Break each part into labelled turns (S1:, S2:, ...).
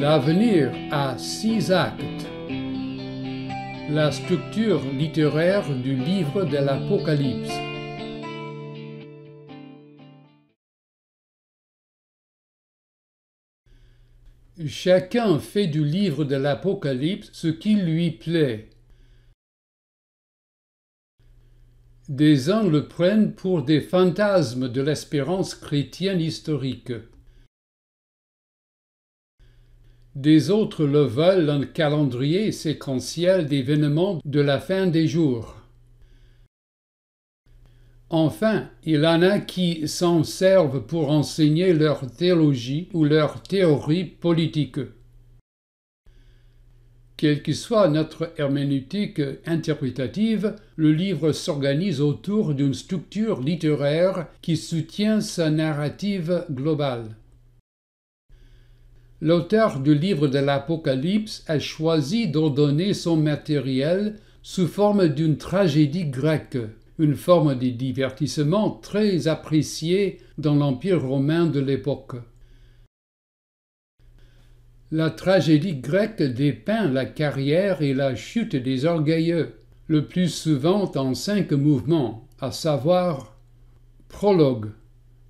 S1: L'avenir a six actes. La structure littéraire du livre de l'Apocalypse. Chacun fait du livre de l'Apocalypse ce qui lui plaît. Des uns le prennent pour des fantasmes de l'espérance chrétienne historique. Des autres le veulent un calendrier séquentiel d'événements de la fin des jours. Enfin, il en a qui s'en servent pour enseigner leur théologie ou leur théorie politique. Quelle que soit notre herméneutique interprétative, le livre s'organise autour d'une structure littéraire qui soutient sa narrative globale l'auteur du livre de l'Apocalypse a choisi d'ordonner son matériel sous forme d'une tragédie grecque, une forme de divertissement très appréciée dans l'Empire romain de l'époque. La tragédie grecque dépeint la carrière et la chute des orgueilleux, le plus souvent en cinq mouvements, à savoir prologue.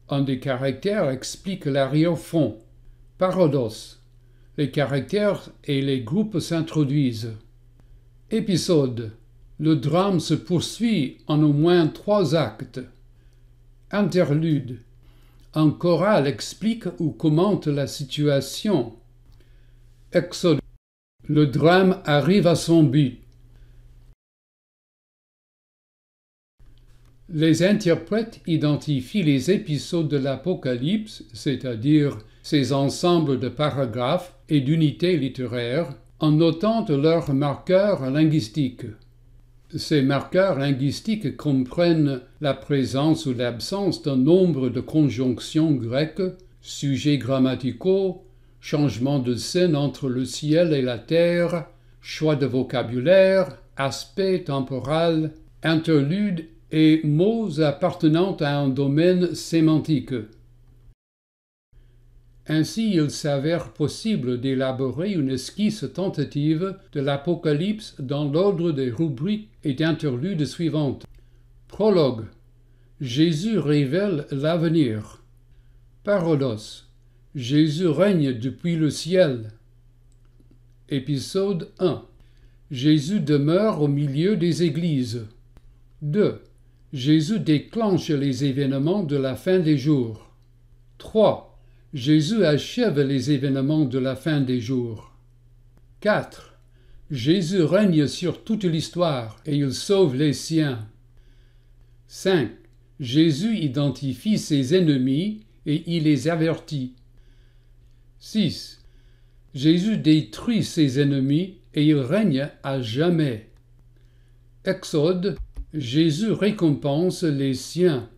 S1: Un des caractères explique l'arrière-fond parodos. Les caractères et les groupes s'introduisent. Épisode. Le drame se poursuit en au moins trois actes. Interlude. Un choral explique ou commente la situation. Exode. Le drame arrive à son but. Les interprètes identifient les épisodes de l'Apocalypse, c'est-à-dire ces ensembles de paragraphes et d'unités littéraires, en notant leurs marqueurs linguistiques. Ces marqueurs linguistiques comprennent la présence ou l'absence d'un nombre de conjonctions grecques, sujets grammaticaux, changements de scène entre le ciel et la terre, choix de vocabulaire, aspect temporal, interlude et mots appartenant à un domaine sémantique. Ainsi, il s'avère possible d'élaborer une esquisse tentative de l'Apocalypse dans l'ordre des rubriques et d'interludes suivantes. Prologue. Jésus révèle l'avenir. Parolos. Jésus règne depuis le ciel. Épisode 1. Jésus demeure au milieu des églises. 2. Jésus déclenche les événements de la fin des jours. 3. Jésus achève les événements de la fin des jours. 4. Jésus règne sur toute l'histoire et il sauve les siens. 5. Jésus identifie ses ennemis et il les avertit. 6. Jésus détruit ses ennemis et il règne à jamais. Exode Jésus récompense les siens.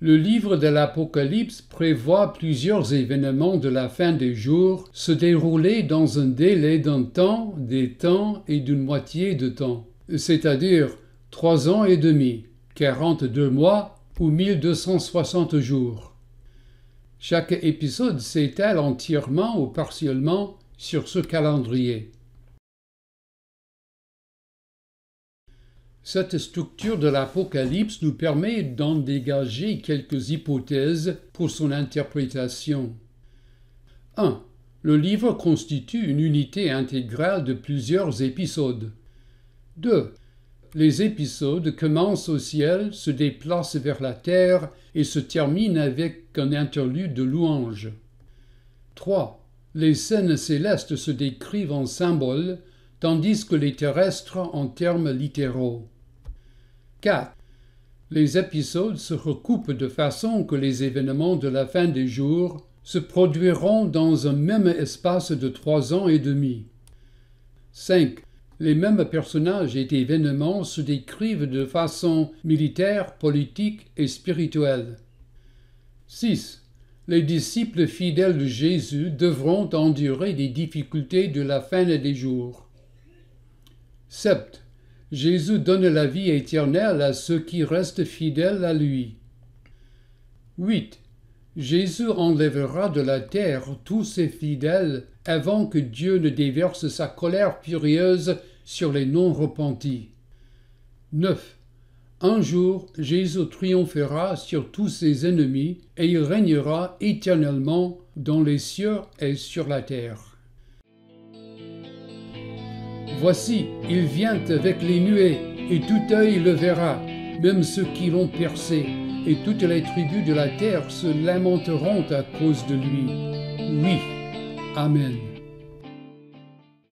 S1: Le livre de l'Apocalypse prévoit plusieurs événements de la fin des jours se dérouler dans un délai d'un temps, des temps et d'une moitié de temps, c'est-à-dire trois ans et demi, quarante-deux mois ou deux soixante jours. Chaque épisode s'étale entièrement ou partiellement sur ce calendrier. Cette structure de l'Apocalypse nous permet d'en dégager quelques hypothèses pour son interprétation. 1. Le livre constitue une unité intégrale de plusieurs épisodes. 2. Les épisodes commencent au ciel, se déplacent vers la terre et se terminent avec un interlude de louanges. 3. Les scènes célestes se décrivent en symboles, tandis que les terrestres en termes littéraux. 4. Les épisodes se recoupent de façon que les événements de la fin des jours se produiront dans un même espace de trois ans et demi. 5. Les mêmes personnages et événements se décrivent de façon militaire, politique et spirituelle. 6. Les disciples fidèles de Jésus devront endurer les difficultés de la fin des jours. 7. Jésus donne la vie éternelle à ceux qui restent fidèles à lui. 8. Jésus enlèvera de la terre tous ses fidèles avant que Dieu ne déverse sa colère furieuse sur les non repentis. 9. Un jour, Jésus triomphera sur tous ses ennemis et il régnera éternellement dans les cieux et sur la terre. Voici, il vient avec les nuées, et tout œil le verra, même ceux qui l'ont percé, et toutes les tribus de la terre se lamenteront à cause de lui. Oui. Amen.